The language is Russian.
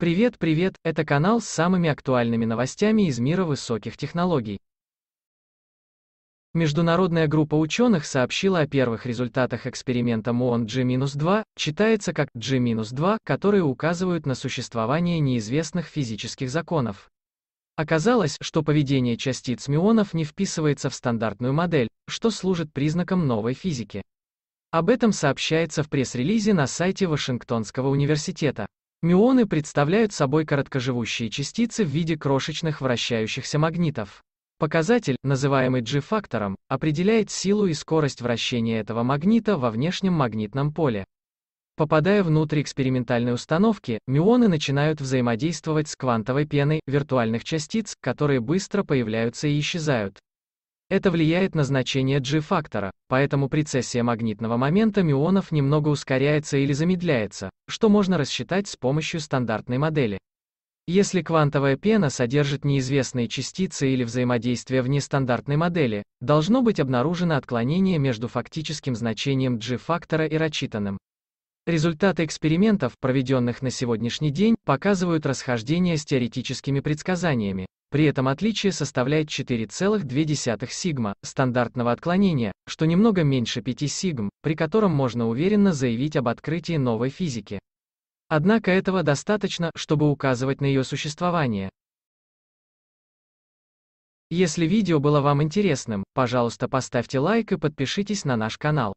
Привет, привет, это канал с самыми актуальными новостями из мира высоких технологий. Международная группа ученых сообщила о первых результатах эксперимента МООН G-2, читается как G-2, которые указывают на существование неизвестных физических законов. Оказалось, что поведение частиц мюонов не вписывается в стандартную модель, что служит признаком новой физики. Об этом сообщается в пресс-релизе на сайте Вашингтонского университета. Мюоны представляют собой короткоживущие частицы в виде крошечных вращающихся магнитов. Показатель, называемый G-фактором, определяет силу и скорость вращения этого магнита во внешнем магнитном поле. Попадая внутрь экспериментальной установки, мюоны начинают взаимодействовать с квантовой пеной виртуальных частиц, которые быстро появляются и исчезают. Это влияет на значение G-фактора, поэтому прецессия магнитного момента мюонов немного ускоряется или замедляется, что можно рассчитать с помощью стандартной модели. Если квантовая пена содержит неизвестные частицы или взаимодействие в нестандартной модели, должно быть обнаружено отклонение между фактическим значением G-фактора и рассчитанным. Результаты экспериментов, проведенных на сегодняшний день, показывают расхождение с теоретическими предсказаниями, при этом отличие составляет 4,2 сигма стандартного отклонения, что немного меньше 5 сигм, при котором можно уверенно заявить об открытии новой физики. Однако этого достаточно, чтобы указывать на ее существование. Если видео было вам интересным, пожалуйста поставьте лайк и подпишитесь на наш канал.